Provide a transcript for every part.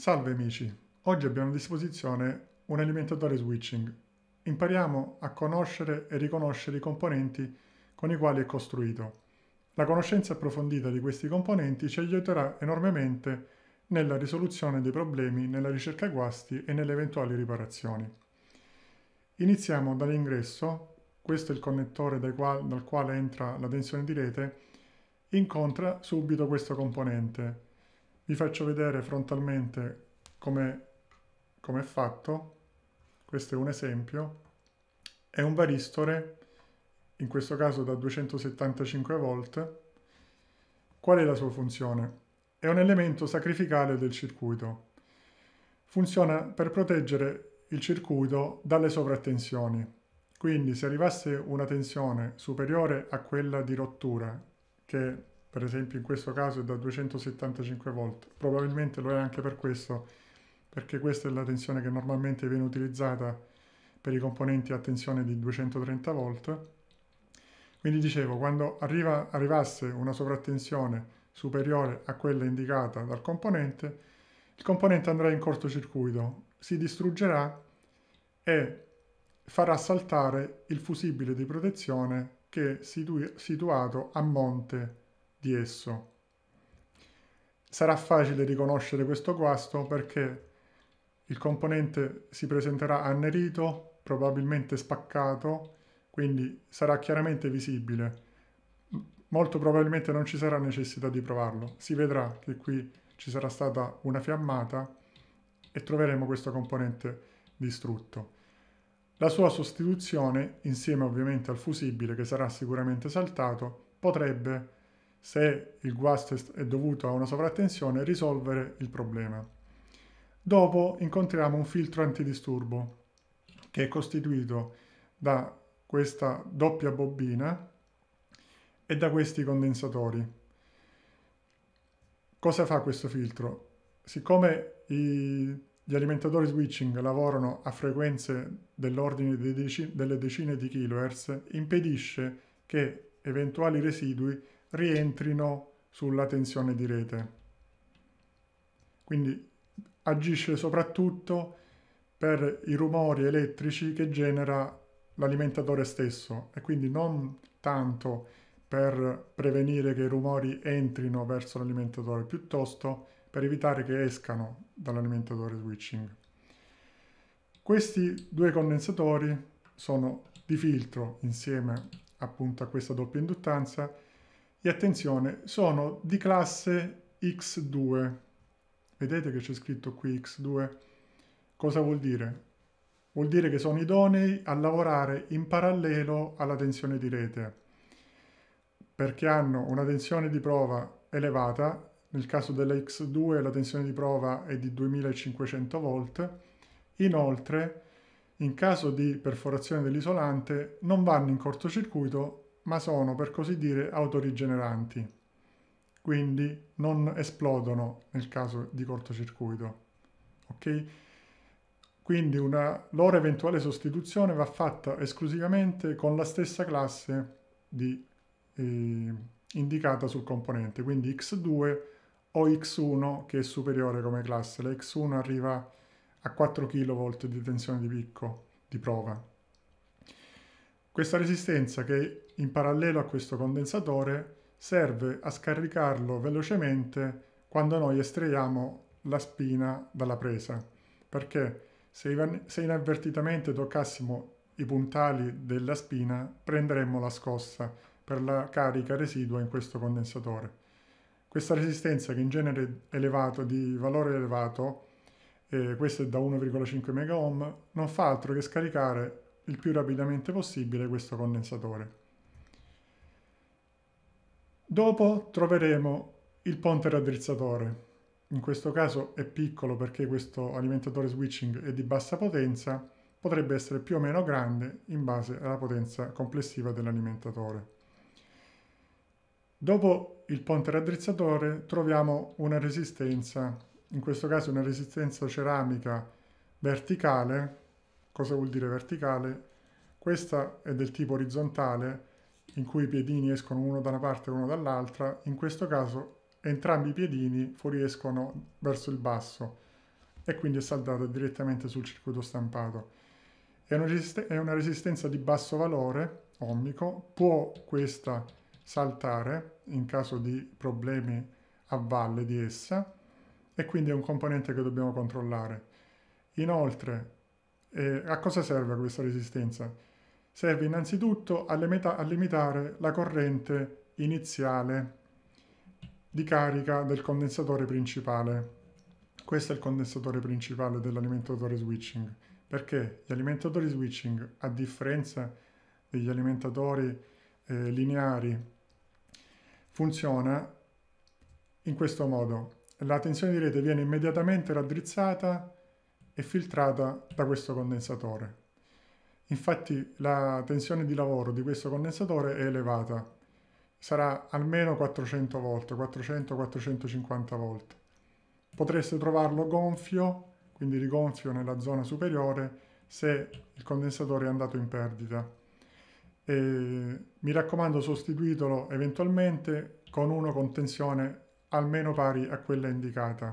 Salve amici, oggi abbiamo a disposizione un alimentatore switching. Impariamo a conoscere e riconoscere i componenti con i quali è costruito. La conoscenza approfondita di questi componenti ci aiuterà enormemente nella risoluzione dei problemi, nella ricerca guasti e nelle eventuali riparazioni. Iniziamo dall'ingresso, questo è il connettore dal quale, dal quale entra la tensione di rete, incontra subito questo componente vi faccio vedere frontalmente come com è fatto questo è un esempio è un varistore in questo caso da 275 volt qual è la sua funzione è un elemento sacrificale del circuito funziona per proteggere il circuito dalle sovrattensioni quindi se arrivasse una tensione superiore a quella di rottura che per esempio in questo caso è da 275 volt, probabilmente lo è anche per questo, perché questa è la tensione che normalmente viene utilizzata per i componenti a tensione di 230 volt. Quindi dicevo, quando arriva, arrivasse una sovrattensione superiore a quella indicata dal componente, il componente andrà in cortocircuito, si distruggerà e farà saltare il fusibile di protezione che è situato a monte di esso. Sarà facile riconoscere questo guasto perché il componente si presenterà annerito, probabilmente spaccato, quindi sarà chiaramente visibile. Molto probabilmente non ci sarà necessità di provarlo. Si vedrà che qui ci sarà stata una fiammata e troveremo questo componente distrutto. La sua sostituzione, insieme ovviamente al fusibile che sarà sicuramente saltato, potrebbe se il guasto è dovuto a una sovrattensione, risolvere il problema. Dopo incontriamo un filtro antidisturbo che è costituito da questa doppia bobina e da questi condensatori. Cosa fa questo filtro? Siccome i, gli alimentatori switching lavorano a frequenze dell'ordine delle decine di kHz, impedisce che eventuali residui rientrino sulla tensione di rete. Quindi agisce soprattutto per i rumori elettrici che genera l'alimentatore stesso e quindi non tanto per prevenire che i rumori entrino verso l'alimentatore, piuttosto per evitare che escano dall'alimentatore switching. Questi due condensatori sono di filtro insieme appunto a questa doppia induttanza e attenzione, sono di classe X2. Vedete che c'è scritto qui X2? Cosa vuol dire? Vuol dire che sono idonei a lavorare in parallelo alla tensione di rete, perché hanno una tensione di prova elevata, nel caso della X2 la tensione di prova è di 2500 volt, inoltre in caso di perforazione dell'isolante non vanno in cortocircuito ma sono per così dire autorigeneranti, quindi non esplodono nel caso di cortocircuito. Ok? Quindi una loro eventuale sostituzione va fatta esclusivamente con la stessa classe di, eh, indicata sul componente, quindi x2 o x1 che è superiore come classe. La x1 arriva a 4 kV di tensione di picco di prova. Questa resistenza che in parallelo a questo condensatore serve a scaricarlo velocemente quando noi estraiamo la spina dalla presa perché se, inavvertitamente toccassimo i puntali della spina prenderemmo la scossa per la carica residua in questo condensatore. Questa resistenza che in genere elevato, di valore elevato, eh, questo è da 1,5 mega ohm, non fa altro che scaricare il più rapidamente possibile questo condensatore. Dopo troveremo il ponte raddrizzatore. In questo caso è piccolo perché questo alimentatore switching è di bassa potenza, potrebbe essere più o meno grande in base alla potenza complessiva dell'alimentatore. Dopo il ponte raddrizzatore troviamo una resistenza, in questo caso una resistenza ceramica verticale Cosa vuol dire verticale? Questa è del tipo orizzontale, in cui i piedini escono uno da una parte e uno dall'altra. In questo caso entrambi i piedini fuoriescono verso il basso e quindi è saldato direttamente sul circuito stampato. È una, è una resistenza di basso valore, ohmico, può questa saltare in caso di problemi a valle di essa e quindi è un componente che dobbiamo controllare. Inoltre e eh, a cosa serve questa resistenza? Serve innanzitutto a, limita a limitare la corrente iniziale di carica del condensatore principale. Questo è il condensatore principale dell'alimentatore switching, perché gli alimentatori switching, a differenza degli alimentatori eh, lineari, funziona in questo modo. La tensione di rete viene immediatamente raddrizzata è filtrata da questo condensatore. Infatti la tensione di lavoro di questo condensatore è elevata, sarà almeno 400 volt, 400-450 volt. Potreste trovarlo gonfio, quindi rigonfio nella zona superiore, se il condensatore è andato in perdita. E, mi raccomando sostituitelo eventualmente con uno con tensione almeno pari a quella indicata.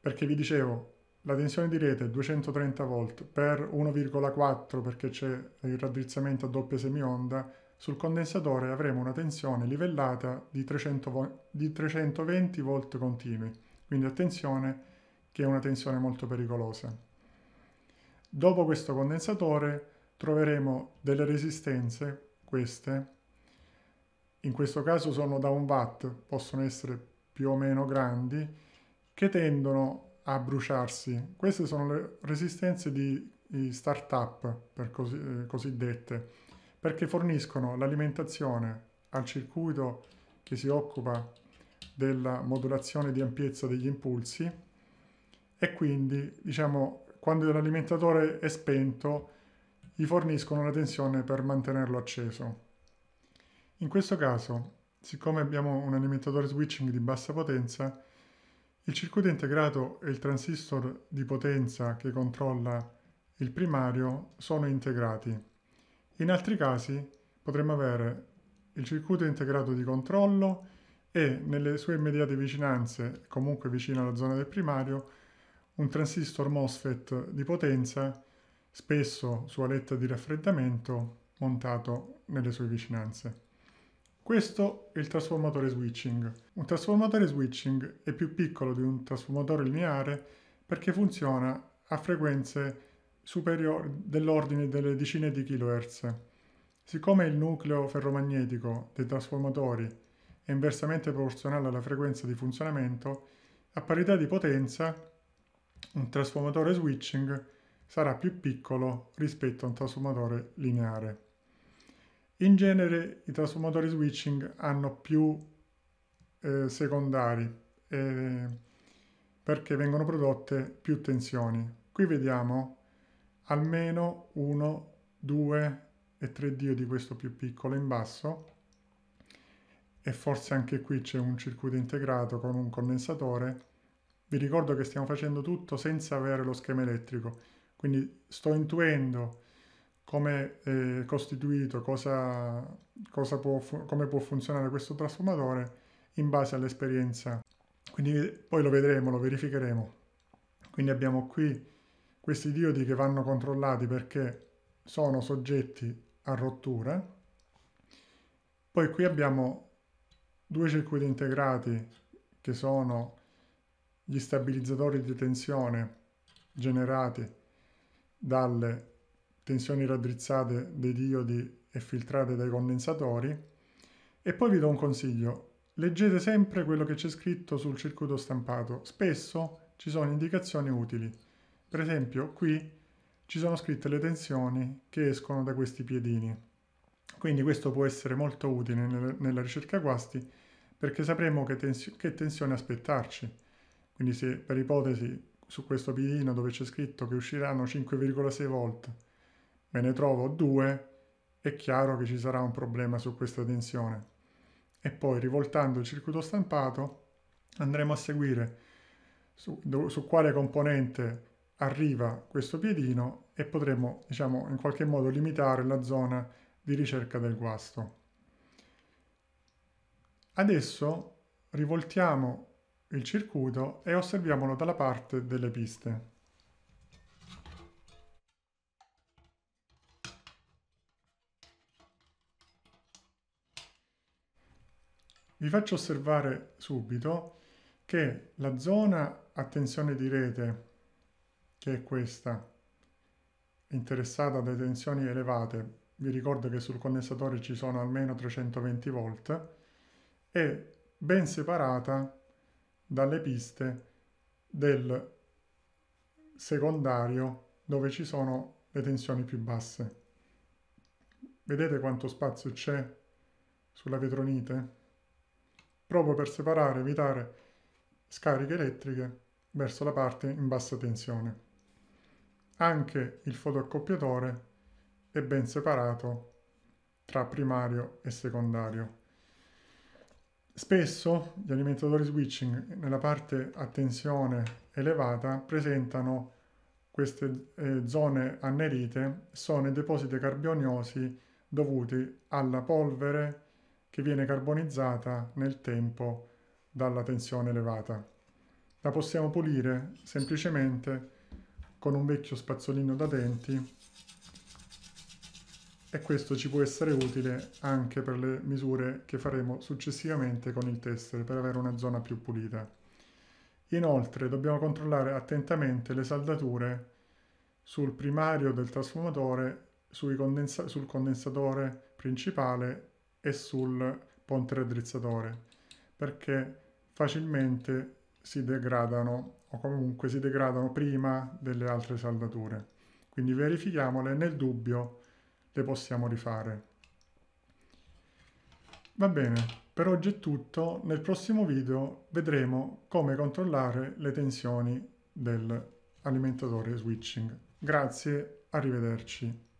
Perché vi dicevo, la tensione di rete è 230 volt per 1,4 perché c'è il raddrizzamento a doppia semionda, sul condensatore avremo una tensione livellata di, 300 vo- di 320 volt continui, quindi attenzione che è una tensione molto pericolosa. Dopo questo condensatore troveremo delle resistenze, queste, in questo caso sono da 1 watt, possono essere più o meno grandi, che tendono a bruciarsi. Queste sono le resistenze di, di start-up, per così, eh, cosiddette, perché forniscono l'alimentazione al circuito che si occupa della modulazione di ampiezza degli impulsi e quindi, diciamo, quando l'alimentatore è spento, gli forniscono la tensione per mantenerlo acceso. In questo caso, siccome abbiamo un alimentatore switching di bassa potenza, il circuito integrato e il transistor di potenza che controlla il primario sono integrati. In altri casi potremmo avere il circuito integrato di controllo e nelle sue immediate vicinanze, comunque vicino alla zona del primario, un transistor MOSFET di potenza, spesso su aletta di raffreddamento, montato nelle sue vicinanze. Questo è il trasformatore switching. Un trasformatore switching è più piccolo di un trasformatore lineare perché funziona a frequenze superiori dell'ordine delle decine di kHz. Siccome il nucleo ferromagnetico dei trasformatori è inversamente proporzionale alla frequenza di funzionamento, a parità di potenza un trasformatore switching sarà più piccolo rispetto a un trasformatore lineare. In genere i trasformatori switching hanno più eh, secondari eh, perché vengono prodotte più tensioni. Qui vediamo almeno 1, 2 e 3 di questo più piccolo in basso e forse anche qui c'è un circuito integrato con un condensatore. Vi ricordo che stiamo facendo tutto senza avere lo schema elettrico, quindi sto intuendo come è eh, costituito, cosa, cosa può, come può funzionare questo trasformatore in base all'esperienza. Quindi poi lo vedremo, lo verificheremo. Quindi abbiamo qui questi diodi che vanno controllati perché sono soggetti a rottura. Poi qui abbiamo due circuiti integrati che sono gli stabilizzatori di tensione generati dalle tensioni raddrizzate dei diodi e filtrate dai condensatori. E poi vi do un consiglio, leggete sempre quello che c'è scritto sul circuito stampato, spesso ci sono indicazioni utili. Per esempio qui ci sono scritte le tensioni che escono da questi piedini. Quindi questo può essere molto utile nella ricerca guasti perché sapremo che, tensio che tensione aspettarci. Quindi se per ipotesi su questo piedino dove c'è scritto che usciranno 5,6 volt me ne trovo due, è chiaro che ci sarà un problema su questa tensione. E poi rivoltando il circuito stampato andremo a seguire su, su quale componente arriva questo piedino e potremo diciamo in qualche modo limitare la zona di ricerca del guasto. Adesso rivoltiamo il circuito e osserviamolo dalla parte delle piste. vi faccio osservare subito che la zona a tensione di rete, che è questa, interessata da tensioni elevate, vi ricordo che sul condensatore ci sono almeno 320 volt, è ben separata dalle piste del secondario dove ci sono le tensioni più basse. Vedete quanto spazio c'è sulla vetronite? proprio per separare e evitare scariche elettriche verso la parte in bassa tensione. Anche il fotoaccoppiatore è ben separato tra primario e secondario. Spesso gli alimentatori switching nella parte a tensione elevata presentano queste eh, zone annerite, sono i depositi carboniosi dovuti alla polvere che viene carbonizzata nel tempo dalla tensione elevata. La possiamo pulire semplicemente con un vecchio spazzolino da denti e questo ci può essere utile anche per le misure che faremo successivamente con il tester per avere una zona più pulita. Inoltre dobbiamo controllare attentamente le saldature sul primario del trasformatore, sul condensatore principale e sul ponte raddrizzatore perché facilmente si degradano o comunque si degradano prima delle altre saldature. Quindi verifichiamole, nel dubbio le possiamo rifare. Va bene, per oggi è tutto, nel prossimo video vedremo come controllare le tensioni dell'alimentatore switching. Grazie, arrivederci.